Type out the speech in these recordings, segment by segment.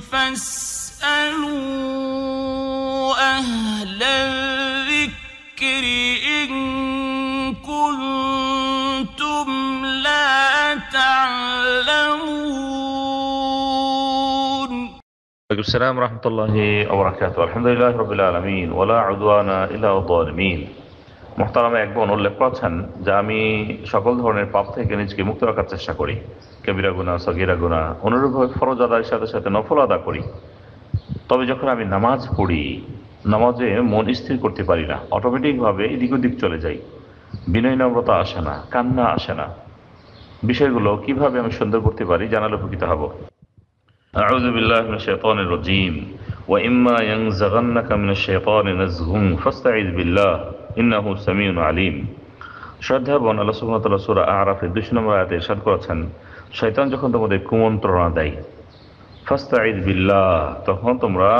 فاسألوا أهل الذكر إن كنتم لا تعلمون السلام ورحمة الله وبركاته الحمد لله رب العالمين ولا عدوان إلا الظالمين মোহতারামে এক বোন উল্লেখ করেছেন যে আমি সকল ধরনের পাপ থেকে নিজেকে মুক্ত রাখার চেষ্টা করি কেবিরা গুণা সগিরা গুণা অনুরূপভাবে ফরজ আদায়ের সাথে সাথে নফল আদা করি তবে যখন আমি নামাজ পড়ি নামাজে মন স্থির করতে পারি না অটোমেটিকভাবে এদিক ওদিক চলে যাই বিনয় নম্রতা আসে না কান্না আসে না বিষয়গুলো কিভাবে আমি সুন্দর করতে পারি জানালে উপকৃত হব أعوذ بالله من الشيطان الرجيم وإما ينزغنك من الشيطان نزغ ইন্নাহু সামিউন আলিম শ্রদ্ধা বন আল্লাহ সুহামতাল্লাহ সুরা আরাফের দুশো নম্বর আয়াতে ইরশাদ করেছেন শয়তান যখন তোমাদের কুমন্ত্রণা দেয় ফাস্তা বিল্লাহ তখন তোমরা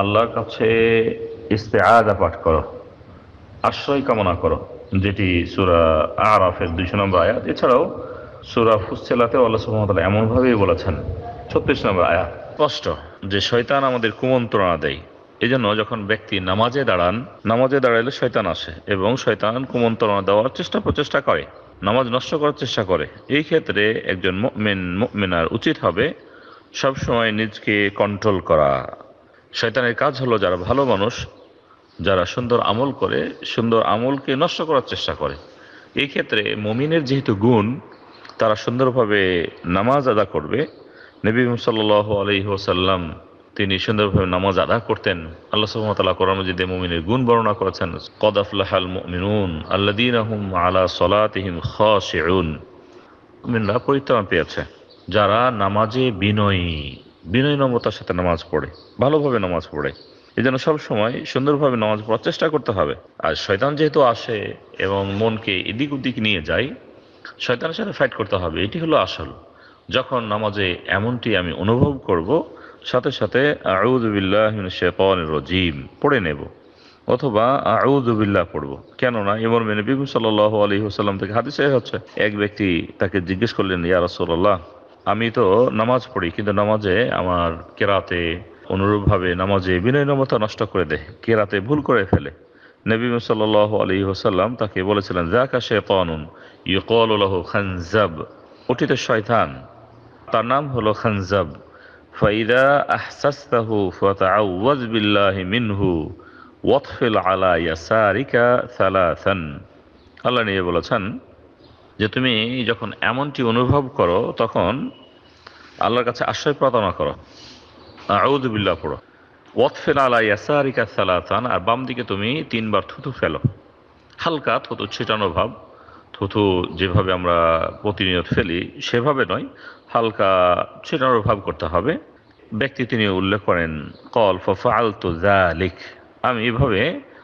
আল্লাহর কাছে ইস্তে আদা পাঠ করো আশ্রয় কামনা করো যেটি সুরা আরাফের দুইশো নম্বর আয়াত এছাড়াও সুরা ফুসেলাতেও আল্লাহ সুহামতাল্লাহ এমনভাবেই বলেছেন ছত্রিশ নম্বর আয়াত স্পষ্ট যে শৈতান আমাদের কুমন্ত্রণা দেয় এই জন্য যখন ব্যক্তি নামাজে দাঁড়ান নামাজে দাঁড়াইলে শয়তান আসে এবং শয়তান কুমন্ত্রণা দেওয়ার চেষ্টা প্রচেষ্টা করে নামাজ নষ্ট করার চেষ্টা করে এই ক্ষেত্রে একজন মেনার উচিত হবে সবসময় নিজকে কন্ট্রোল করা শয়তানের কাজ হলো যারা ভালো মানুষ যারা সুন্দর আমল করে সুন্দর আমলকে নষ্ট করার চেষ্টা করে এই ক্ষেত্রে মমিনের যেহেতু গুণ তারা সুন্দরভাবে নামাজ আদা করবে নবী সাল্লাহ আলহি ওসাল্লাম তিনি সুন্দরভাবে নামাজ আদা করতেন আল্লাহ সুহামতাল্লাহ কোরআন মজিদে মুমিনের গুণ বর্ণনা করেছেন কদাফুল্লাহ মিনুন আল্লাদিন আহম আলা সলাতহিম খেউন মিনরা পরিত্রাণ পেয়েছে যারা নামাজে বিনয়ী বিনয় নম্রতার সাথে নামাজ পড়ে ভালোভাবে নামাজ পড়ে এই জন্য সবসময় সুন্দরভাবে নামাজ পড়ার চেষ্টা করতে হবে আর শয়তান যেহেতু আসে এবং মনকে এদিক ওদিক নিয়ে যায় শয়তানের সাথে ফাইট করতে হবে এটি হলো আসল যখন নামাজে এমনটি আমি অনুভব করব সাথে সাথে রজিম পড়ে নেব অথবা আউদুবিল্লাহ পড়ব কেননা ইমর মেনে বিগু সাল্লাহ আলী হুসাল্লাম থেকে হাদিসে হচ্ছে এক ব্যক্তি তাকে জিজ্ঞেস করলেন ইয়া আমি তো নামাজ পড়ি কিন্তু নামাজে আমার কেরাতে অনুরূপভাবে নামাজে বিনয়নমতা নষ্ট করে দেয় কেরাতে ভুল করে ফেলে নবীম সাল আলী হোসাল্লাম তাকে বলেছিলেন জাকা শেতানুন ইউকল খানজাব ওটিতে শয়তান তার নাম হলো খানজাব মিনহু আলা সালাসান আল্লাহ বলেছেন যে তুমি যখন এমনটি অনুভব করো তখন আল্লাহর কাছে আশ্রয় প্রার্থনা করো আউদ বিল্লাহ পড়ো ওয়াতফিল আলা ইয়াসারিকা আর বাম দিকে তুমি তিনবার থুতু ফেলো হালকা থুতু ছিটানো ভাব থুথু যেভাবে আমরা প্রতিনিয়ত ফেলি সেভাবে নয় হালকা ভাব করতে হবে ব্যক্তি তিনি উল্লেখ করেন কল ফফাল তো জালিক আমি এভাবে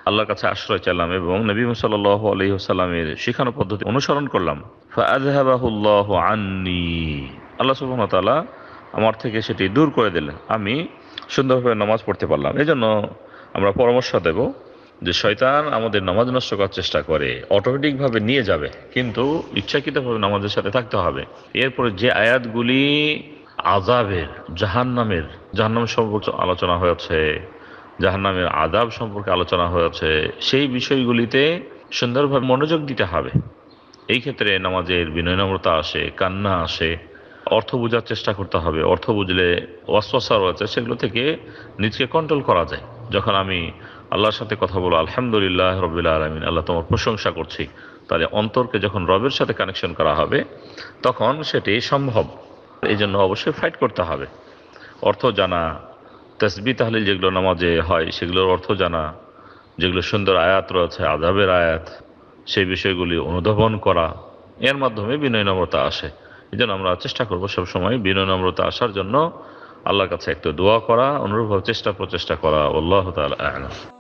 আল্লাহর কাছে আশ্রয় চাইলাম এবং নবী সাল আলহি সাল্লামের শেখানো পদ্ধতি অনুসরণ করলাম আন্নি আল্লাহ সুবাহ তালা আমার থেকে সেটি দূর করে দিলেন আমি সুন্দরভাবে নামাজ পড়তে পারলাম এজন্য আমরা পরামর্শ দেব যে শয়তান আমাদের নামাজ নষ্ট করার চেষ্টা করে অটোমেটিকভাবে নিয়ে যাবে কিন্তু ইচ্ছাকৃতভাবে নামাজের সাথে থাকতে হবে এরপরে যে আয়াতগুলি আজাবের জাহান্নামের জাহান্নাম সম্পর্কে আলোচনা হয়েছে জাহান্নামের আদাব সম্পর্কে আলোচনা হয়েছে সেই বিষয়গুলিতে সুন্দরভাবে মনোযোগ দিতে হবে এই ক্ষেত্রে নামাজের বিনয়নম্রতা আসে কান্না আসে অর্থ বোঝার চেষ্টা করতে হবে অর্থ বুঝলে অস্পসা রয়েছে সেগুলো থেকে নিজকে কন্ট্রোল করা যায় যখন আমি আল্লাহর সাথে কথা বলো আলহামদুলিল্লাহ রবিল্লা আলমিন আল্লাহ তোমার প্রশংসা করছি তাহলে অন্তরকে যখন রবের সাথে কানেকশন করা হবে তখন সেটি সম্ভব এই জন্য অবশ্যই ফাইট করতে হবে অর্থ জানা তসবি তাহলে যেগুলো নামাজে হয় সেগুলোর অর্থ জানা যেগুলো সুন্দর আয়াত রয়েছে আদাবের আয়াত সেই বিষয়গুলি অনুধাবন করা এর মাধ্যমে বিনয় নম্রতা আসে এই জন্য আমরা চেষ্টা করবো সবসময় বিনয় নম্রতা আসার জন্য আল্লাহর কাছে একটু দোয়া করা অনুরূপভাবে চেষ্টা প্রচেষ্টা করা আল্লাহ তালা